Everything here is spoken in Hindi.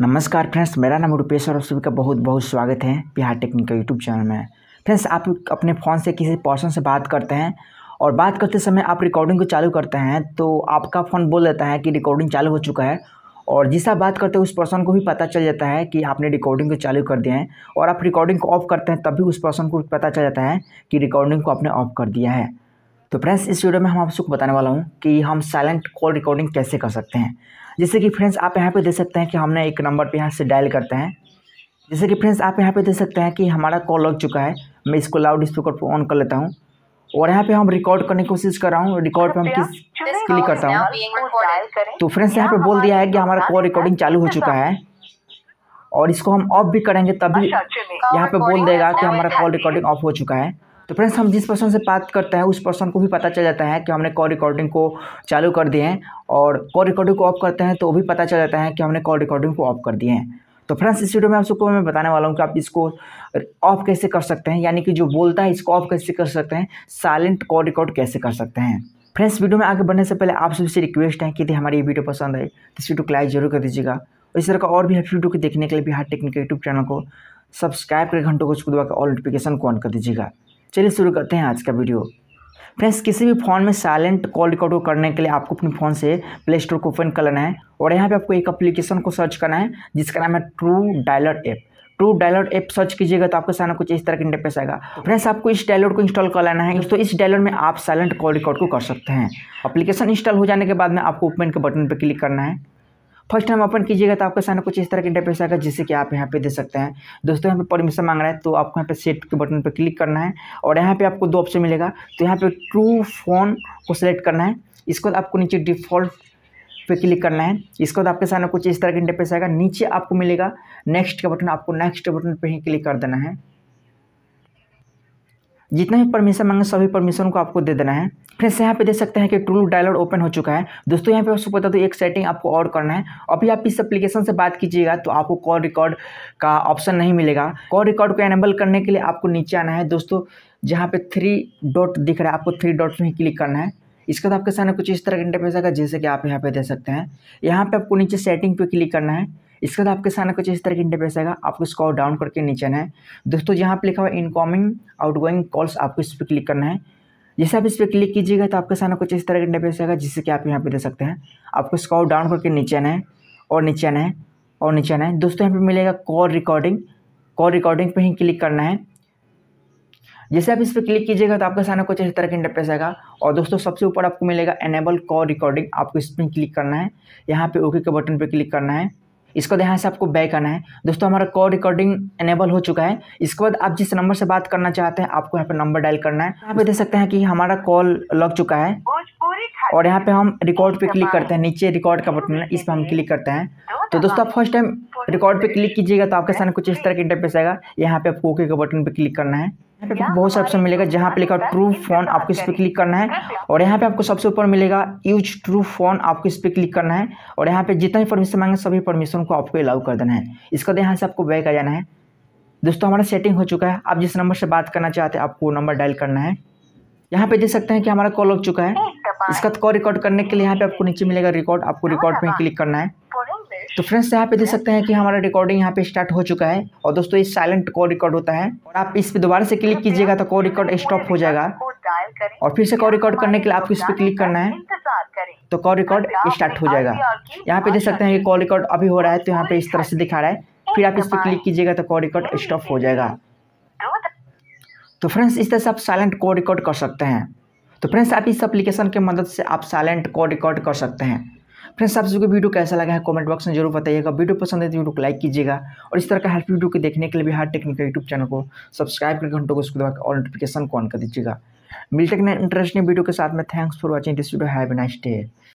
नमस्कार फ्रेंड्स मेरा नाम रुपेश और आप सभी का बहुत बहुत स्वागत है बिहार टेक्निकल यूट्यूब चैनल में फ्रेंड्स आप अपने फ़ोन से किसी पर्सन से बात करते हैं और बात करते समय आप रिकॉर्डिंग को चालू करते हैं तो आपका फ़ोन बोल देता है कि रिकॉर्डिंग चालू हो चुका है और जिस आप बात करते हैं उस पर्सन को भी पता चल जाता है कि आपने रिकॉर्डिंग को चालू कर दिया है और आप रिकॉर्डिंग को ऑफ़ करते हैं तब भी उस पर्सन को पता चल जाता है कि रिकॉर्डिंग को आपने ऑफ़ कर दिया है तो फ्रेंड्स इस वीडियो में हम आप सबको बताने वाला हूँ कि हम साइलेंट कॉल रिकॉर्डिंग कैसे कर सकते हैं जैसे कि फ्रेंड्स आप यहाँ पे देख सकते हैं कि हमने एक नंबर पे यहाँ से डायल करते हैं जैसे कि फ्रेंड्स आप यहाँ पे देख सकते हैं कि हमारा कॉल लग चुका है मैं इसको लाउड स्पीकर पर ऑन कर लेता हूँ और यहाँ पे हम रिकॉर्ड करने की कोशिश कर रहा हूँ रिकॉर्ड पे हम किस क्लिक करता हूँ तो फ्रेंड्स यहाँ पे तो बोल दिया है कि हमारा कॉल रिकॉर्डिंग चालू हो चुका है और इसको हम ऑफ भी करेंगे तभी अच्छा, यहाँ पे बोल देगा कि हमारा कॉल रिकॉर्डिंग ऑफ हो चुका है तो फ्रेंड्स हम जिस पर्सन से बात करते हैं उस पर्सन को भी पता चल जाता है कि हमने कॉल रिकॉर्डिंग को चालू कर दिए हैं और कॉल रिकॉर्डिंग को ऑफ करते हैं तो वो भी पता चल जाता है कि हमने कॉल रिकॉर्डिंग को ऑफ कर दिए हैं तो फ्रेंड्स इस वीडियो में आप सबको मैं बताने वाला हूँ कि आप इसको ऑफ कैसे कर सकते हैं यानी कि जो बोलता है इसको ऑफ कैसे कर सकते हैं साइलेंट कॉल रिकॉर्ड कैसे कर सकते हैं फ्रेंड्स वीडियो में आगे बढ़ने से पहले आप सभी से रिक्वेस्ट है कि यदि हमारी ये वीडियो पसंद आई तो इस वीडियो को लाइक जरूर कर दीजिएगा और इस तरह का और भी हेल्प वीडियो को देखने के लिए बिहार टेक्निकल यूट्यूब चैनल को सब्सक्राइब करके घंटों को उसको दबाकर ऑल नोटिफिकेशन को ऑन कर दीजिएगा चलिए शुरू करते हैं आज का वीडियो फ्रेंड्स किसी भी फ़ोन में साइलेंट कॉल रिकॉर्ड को करने के लिए आपको अपने फ़ोन से प्ले स्टोर को ओपन कर लेना है और यहाँ पे आपको एक एप्लीकेशन को सर्च करना है जिसका नाम है true dialer app true dialer app search कीजिएगा तो आपके सामने कुछ इस तरह का इंटरफेस आएगा फ्रेंड्स आपको इस डायलॉड को इंस्टॉल कर लेना है तो इस डायलॉट में आप साइलेंट कॉल रिकॉर्ड को कर सकते हैं अप्लीकेशन इंस्टॉल हो जाने के बाद में आपको ओपन के बटन पर क्लिक करना है फर्स्ट टाइम ओपन कीजिएगा तो आपके सामने कुछ इस तरह के इंटरफेस आएगा जिससे कि आप यहाँ पे दे सकते हैं दोस्तों यहाँ पे परमिशन मांग रहा है तो आपको यहाँ पे सेट के बटन पर क्लिक करना है और यहाँ पे आपको दो ऑप्शन मिलेगा तो यहाँ पे ट्रू फोन को सेलेक्ट करना है इसके बाद आपको नीचे डिफॉल्ट पे क्लिक करना है इसके बाद आपके सामने कुछ इस तरह का इंटरफेस आएगा नीचे आपको मिलेगा नेक्स्ट का बटन आपको नेक्स्ट बटन पर ही क्लिक कर देना है जितना भी परमिशन मांगे सभी परमिशन को आपको दे देना है फ्रेंड्स यहाँ पे देख सकते हैं कि टूल डायलॉग ओपन हो चुका है दोस्तों यहाँ पे आपको बता दो तो एक सेटिंग आपको और करना है अभी आप इस एप्लीकेशन से बात कीजिएगा तो आपको कॉल रिकॉर्ड का ऑप्शन नहीं मिलेगा कॉल रिकॉर्ड को एनेबल करने के लिए आपको नीचे आना है दोस्तों जहाँ पे थ्री डॉट दिख रहा है आपको थ्री डॉट में ही क्लिक करना है इसके बाद आपके सामने कुछ इस तरह का इंटरफेस आएगा जैसे कि आप यहाँ पे दे सकते हैं यहाँ पे आपको नीचे सेटिंग पे क्लिक करना है इसके बाद आपके सामने कुछ इस तरह की इंटरफेस आएगा आपको इसको डाउन करके नीचे आना है दोस्तों यहाँ पर लिखा हुआ इनकमिंग आउटगोइंग कॉल्स आपको इस पर क्लिक करना है जैसे आप इस पर क्लिक कीजिएगा तो आपके सामने कुछ इस तरह का इंटरफेस आएगा जिससे कि आप यहाँ पे दे सकते हैं आपको इसको डाउन करके नीचे आना है और नीचे आना है और नीचे आना है दोस्तों यहाँ पर मिलेगा कॉल रिकॉर्डिंग कॉल रिकॉर्डिंग पर ही क्लिक करना है जैसे आप इस पर क्लिक कीजिएगा तो आपके सामने कुछ इस तरह का इंटरफेस आएगा और दोस्तों सबसे ऊपर आपको मिलेगा एनेबल कॉल रिकॉर्डिंग आपको इस पर क्लिक करना है यहाँ पे ओके के बटन पर क्लिक करना है इसको यहाँ से आपको बैक आना है दोस्तों हमारा कॉल रिकॉर्डिंग एनेबल हो चुका है इसके बाद आप जिस नंबर से बात करना चाहते हैं आपको यहाँ पर नंबर डायल करना है यहाँ पे देख सकते हैं कि हमारा कॉल लग चुका है और यहाँ पे हम रिकॉर्ड पे क्लिक करते हैं नीचे रिकॉर्ड का बटन है इस पर हम क्लिक करते हैं तो दोस्तों आप फर्स्ट टाइम रिकॉर्ड पे क्लिक कीजिएगा तो आपके सामने कुछ इस तरह का इंटरफेस आएगा यहाँ पे आपको ओके का बटन पे क्लिक करना है यहाँ पे आपको बहुत सारे ऑप्शन मिलेगा जहाँ पे लिखा ट्रू फोन आपको इस पर क्लिक करना है और यहाँ पे आपको सबसे ऊपर मिलेगा यूज ट्रू फोन आपको इस पर क्लिक करना है और यहाँ पे जितना भी परमिशन मांगे सभी परमिशन को आपको अलाउ कर देना है इसके बाद तो यहाँ से आपको बैक आ जाना है दोस्तों हमारा सेटिंग हो चुका है आप जिस नंबर से बात करना चाहते हैं आपको वो नंबर डायल करना है यहाँ पे देख सकते हैं कि हमारा कॉल लग चुका है इसका को तो रिकॉर्ड करने के लिए यहाँ पे आपको नीचे मिलेगा रिकॉर्ड आपको रिकॉर्ड हाँ, में क्लिक हाँ। करना है तो फ्रेंड्स यहाँ पे देख सकते हैं कि हमारा रिकॉर्डिंग यहाँ पे स्टार्ट हो चुका है और दोस्तों ये साइलेंट कॉल रिकॉर्ड होता है और आप इस पे दोबारा से क्लिक कीजिएगा तो कॉल रिकॉर्ड स्टॉप हो जाएगा और फिर से कॉल रिकॉर्ड करने के लिए आपको इस पर क्लिक करना है तो कॉल रिकॉर्ड स्टार्ट हो जाएगा यहाँ पे देख सकते हैं कि कॉल रिकॉर्ड अभी हो रहा है तो यहाँ पे इस तरह से दिखा रहा है फिर आप इस पर क्लिक कीजिएगा तो कॉल रिकॉर्ड स्टॉप हो जाएगा तो फ्रेंड्स इस तरह से आप साइलेंट कॉल रिकॉर्ड कर सकते हैं तो फ्रेंड्स आप इस एप्लीकेशन के मदद से आप साइलेंट कॉल रिकॉर्ड कर सकते हैं फ्रेंड्स आप सबको वीडियो कैसा लगा है कमेंट बॉक्स में जरूर बताइएगा वीडियो पसंद है तो वीडियो को लाइक कीजिएगा और इस तरह का हेल्प वीडियो को देखने के लिए बिहार टेक्निकल यूट्यूब चैनल को सब्सक्राइब करके घंटों को उसको दबाकर और नोटिफिकेशन को ऑन कर दीजिएगा मिलते हैं इंटरेस्टिंग वीडियो के साथ में thanks for watching this video have nice day